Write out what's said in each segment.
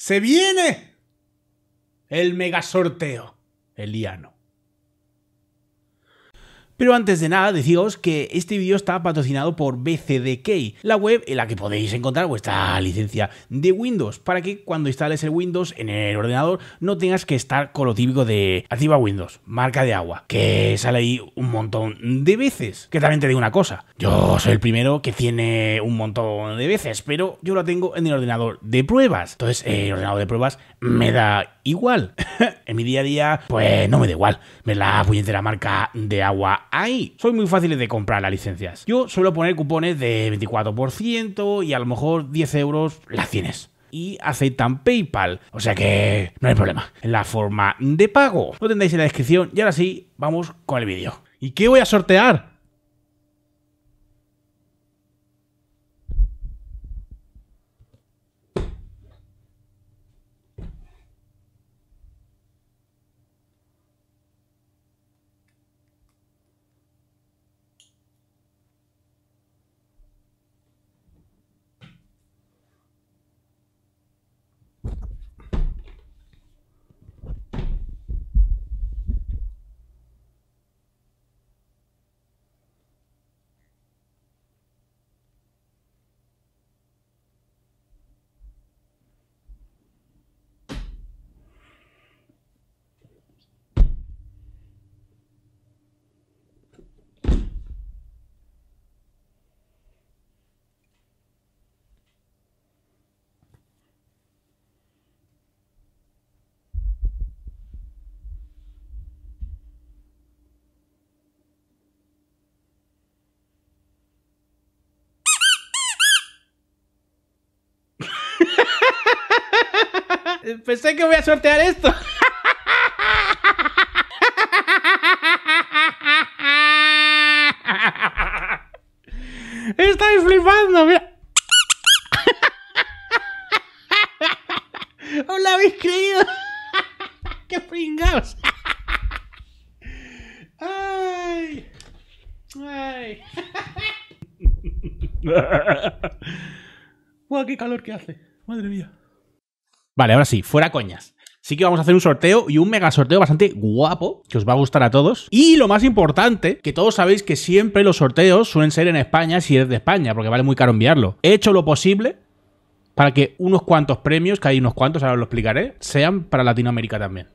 se viene el mega sorteo eliano. Pero antes de nada, deciros que este vídeo está patrocinado por BCDK, la web en la que podéis encontrar vuestra licencia de Windows, para que cuando instales el Windows en el ordenador no tengas que estar con lo típico de activa Windows, marca de agua, que sale ahí un montón de veces. Que también te digo una cosa, yo soy el primero que tiene un montón de veces, pero yo lo tengo en el ordenador de pruebas. Entonces, el ordenador de pruebas me da igual. en mi día a día, pues no me da igual. Me la la marca de agua ahí. Soy muy fácil de comprar las licencias. Yo suelo poner cupones de 24% y a lo mejor 10 euros las tienes y aceptan PayPal. O sea que no hay problema. en La forma de pago lo tendréis en la descripción y ahora sí, vamos con el vídeo. ¿Y qué voy a sortear? Pensé que voy a sortear esto. Estoy flipando, mira. ¿No lo habéis creído? ¡Qué pringados! ¡Ay! ¡Ay! qué calor que hace! ¡Madre mía! Vale, ahora sí, fuera coñas. Sí que vamos a hacer un sorteo y un mega sorteo bastante guapo que os va a gustar a todos. Y lo más importante, que todos sabéis que siempre los sorteos suelen ser en España si es de España, porque vale muy caro enviarlo. He hecho lo posible para que unos cuantos premios, que hay unos cuantos, ahora os lo explicaré, sean para Latinoamérica también.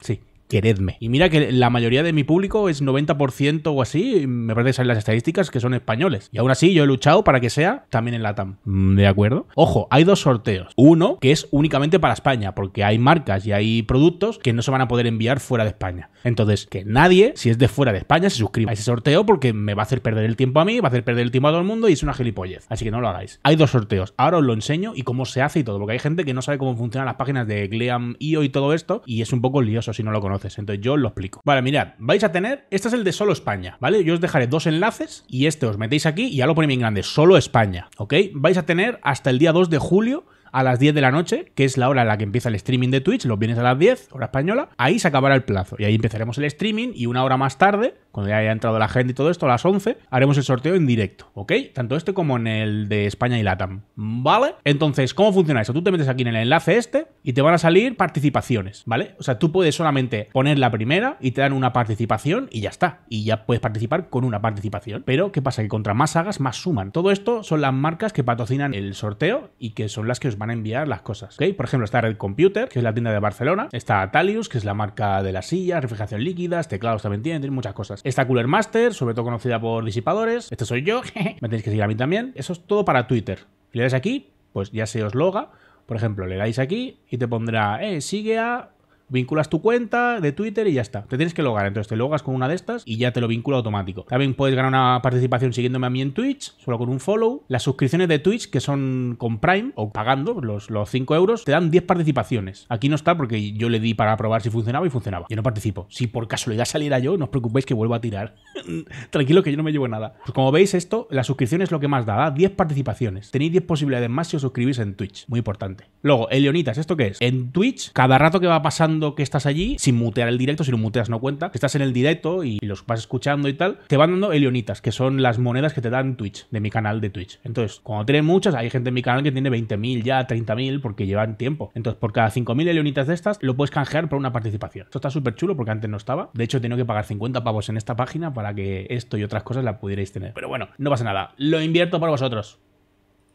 Sí, queredme. Y mira que la mayoría de mi público es 90% o así, me parece que salen las estadísticas que son españoles. Y aún así yo he luchado para que sea también en LATAM. Mm, ¿De acuerdo? Ojo, hay dos sorteos. Uno que es únicamente para España, porque hay marcas y hay productos que no se van a poder enviar fuera de España. Entonces, que nadie, si es de fuera de España, se suscriba a ese sorteo porque me va a hacer perder el tiempo a mí, va a hacer perder el tiempo a todo el mundo y es una gilipollez. Así que no lo hagáis. Hay dos sorteos. Ahora os lo enseño y cómo se hace y todo, porque hay gente que no sabe cómo funcionan las páginas de Gleam, y todo esto y es un poco lioso si no lo conoce. Entonces yo lo explico. Vale, mirad, vais a tener, este es el de solo España, ¿vale? Yo os dejaré dos enlaces y este os metéis aquí y ya lo ponéis bien grande, solo España, ¿ok? Vais a tener hasta el día 2 de julio a las 10 de la noche, que es la hora en la que empieza el streaming de Twitch, los vienes a las 10, hora española, ahí se acabará el plazo. Y ahí empezaremos el streaming y una hora más tarde, cuando ya haya entrado la gente y todo esto, a las 11, haremos el sorteo en directo, ¿ok? Tanto este como en el de España y Latam, ¿vale? Entonces, ¿cómo funciona eso? Tú te metes aquí en el enlace este, y te van a salir participaciones, ¿vale? O sea, tú puedes solamente poner la primera y te dan una participación y ya está. Y ya puedes participar con una participación. Pero, ¿qué pasa? Que contra más hagas, más suman. Todo esto son las marcas que patrocinan el sorteo y que son las que os van a enviar las cosas, ¿ok? Por ejemplo, está Red Computer, que es la tienda de Barcelona. Está Talius que es la marca de las sillas, refrigeración líquida, teclados también tienen, muchas cosas. Está Cooler Master, sobre todo conocida por disipadores. Este soy yo, me tenéis que seguir a mí también. Eso es todo para Twitter. Si le das aquí, pues ya se os loga por ejemplo, le dais aquí y te pondrá, eh, sigue a vinculas tu cuenta de Twitter y ya está. Te tienes que logar, entonces te logas con una de estas y ya te lo vincula automático. También puedes ganar una participación siguiéndome a mí en Twitch, solo con un follow. Las suscripciones de Twitch, que son con Prime o pagando los, los 5 euros, te dan 10 participaciones. Aquí no está porque yo le di para probar si funcionaba y funcionaba. Yo no participo. Si por casualidad saliera yo, no os preocupéis que vuelvo a tirar. Tranquilo que yo no me llevo nada. Pues como veis esto, la suscripción es lo que más da, da 10 participaciones. Tenéis 10 posibilidades más si os suscribís en Twitch. Muy importante. Luego, Elionitas ¿esto qué es? En Twitch, cada rato que va pasando que estás allí, sin mutear el directo, si lo muteas no cuenta, estás en el directo y los vas escuchando y tal, te van dando elionitas, que son las monedas que te dan Twitch, de mi canal de Twitch. Entonces, cuando tienen muchas, hay gente en mi canal que tiene 20.000 ya, 30.000, porque llevan tiempo. Entonces, por cada 5.000 elionitas de estas, lo puedes canjear por una participación. Esto está súper chulo porque antes no estaba. De hecho, he tenido que pagar 50 pavos en esta página para que esto y otras cosas la pudierais tener. Pero bueno, no pasa nada. Lo invierto para vosotros.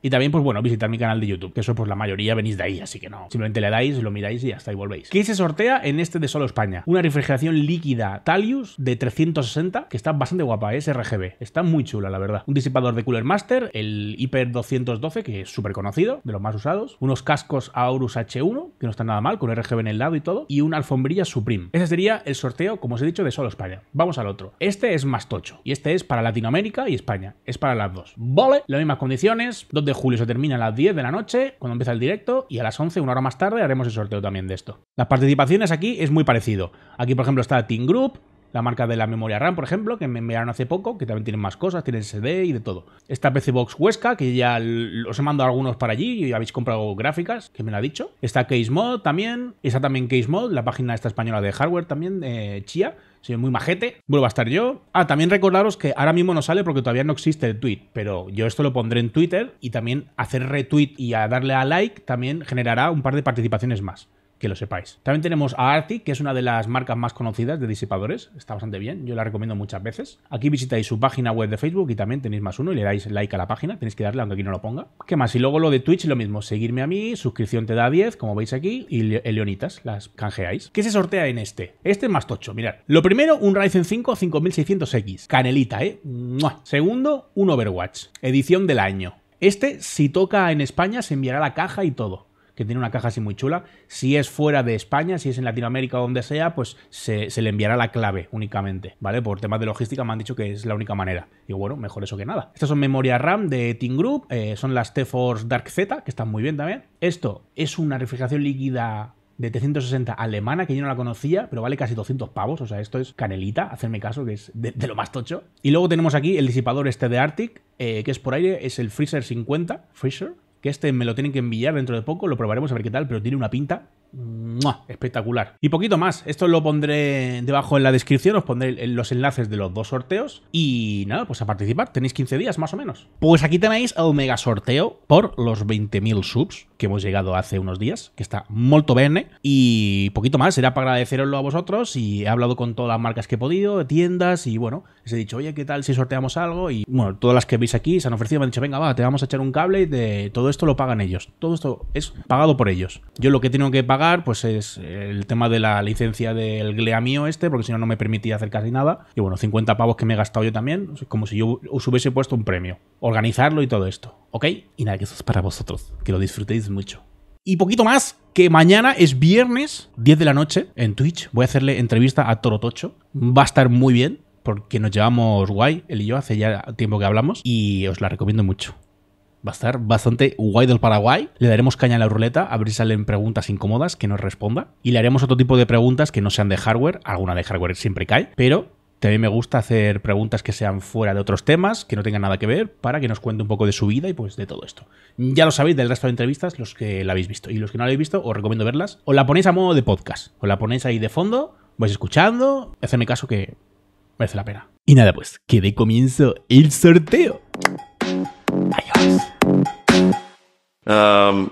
Y también, pues bueno, visitar mi canal de YouTube, que eso pues la mayoría venís de ahí, así que no. Simplemente le dais, lo miráis y hasta ahí volvéis. ¿Qué se sortea en este de Solo España? Una refrigeración líquida Talius de 360, que está bastante guapa, ¿eh? es RGB. Está muy chula, la verdad. Un disipador de Cooler Master, el Hyper 212, que es súper conocido, de los más usados. Unos cascos Aorus H1, que no están nada mal, con RGB en el lado y todo. Y una alfombrilla Supreme. Ese sería el sorteo, como os he dicho, de Solo España. Vamos al otro. Este es más tocho. Y este es para Latinoamérica y España. Es para las dos. Vale, las mismas condiciones, donde julio se termina a las 10 de la noche, cuando empieza el directo, y a las 11, una hora más tarde, haremos el sorteo también de esto. Las participaciones aquí es muy parecido. Aquí, por ejemplo, está Team Group, la marca de la memoria RAM, por ejemplo, que me enviaron hace poco, que también tienen más cosas, tienen SD y de todo. Esta PC Box Huesca, que ya os he mandado algunos para allí y habéis comprado gráficas, que me lo ha dicho. Está Case Mod también, está también Case Mod, la página esta española de hardware también, de Chia soy muy majete, vuelvo a estar yo. Ah, también recordaros que ahora mismo no sale porque todavía no existe el tweet, pero yo esto lo pondré en Twitter y también hacer retweet y a darle a like también generará un par de participaciones más que lo sepáis. También tenemos a Arctic, que es una de las marcas más conocidas de disipadores. Está bastante bien, yo la recomiendo muchas veces. Aquí visitáis su página web de Facebook y también tenéis más uno y le dais like a la página. Tenéis que darle aunque aquí no lo ponga. ¿Qué más? Y luego lo de Twitch, lo mismo. Seguirme a mí, suscripción te da 10, como veis aquí, y leonitas, las canjeáis. ¿Qué se sortea en este? Este es más tocho, mirad. Lo primero, un Ryzen 5 5600X. Canelita, ¿eh? Segundo, un Overwatch. Edición del año. Este, si toca en España, se enviará la caja y todo que tiene una caja así muy chula. Si es fuera de España, si es en Latinoamérica o donde sea, pues se, le enviará la clave únicamente, ¿vale? Por temas de logística me han dicho que es la única manera. Y bueno, mejor eso que nada. Estas son memoria RAM de Team Group, eh, son las T-Force Dark Z, que están muy bien también. Esto es una refrigeración líquida de T-160 alemana, que yo no la conocía, pero vale casi 200 pavos. O sea, esto es canelita, hacerme caso, que es de, lo más tocho. Y luego tenemos aquí el disipador este de Arctic, eh, que es por aire, es el Freezer 50. Freezer, que este me lo tienen que enviar dentro de poco, lo probaremos a ver qué tal, pero tiene una pinta espectacular. Y poquito más. Esto lo pondré debajo en la descripción, os pondré los enlaces de los dos sorteos. Y nada, pues a participar. Tenéis 15 días más o menos. Pues aquí tenéis el mega sorteo por los 20.000 subs que hemos llegado hace unos días, que está muy bien. Y poquito más. Será para agradeceroslo a vosotros. Y he hablado con todas las marcas que he podido, tiendas. Y bueno, les he dicho, oye, ¿qué tal si sorteamos algo? Y bueno, todas las que veis aquí se han ofrecido. Me han dicho, venga, va, te vamos a echar un cable. Y de... todo esto lo pagan ellos. Todo esto es pagado por ellos. Yo lo que tengo que pagar pues es el tema de la licencia del Glea mío este, porque si no, no me permitía hacer casi nada. Y bueno, 50 pavos que me he gastado yo también, como si yo os hubiese puesto un premio. Organizarlo y todo esto, ¿ok? Y nada, que eso es para vosotros, que lo disfrutéis mucho. Y poquito más, que mañana es viernes, 10 de la noche, en Twitch. Voy a hacerle entrevista a Toro Tocho. Va a estar muy bien, porque nos llevamos guay, él y yo, hace ya tiempo que hablamos, y os la recomiendo mucho va a estar bastante guay del Paraguay. Le daremos caña a la ruleta, a ver si salen preguntas incómodas que nos responda. Y le haremos otro tipo de preguntas que no sean de hardware. Alguna de hardware siempre cae, pero también me gusta hacer preguntas que sean fuera de otros temas, que no tengan nada que ver, para que nos cuente un poco de su vida y pues de todo esto. Ya lo sabéis del resto de entrevistas, los que la habéis visto. Y los que no la habéis visto, os recomiendo verlas. O la ponéis a modo de podcast, o la ponéis ahí de fondo, vais escuchando, Hacedme caso que merece la pena. Y nada, pues que de comienzo el sorteo. Adiós. Um,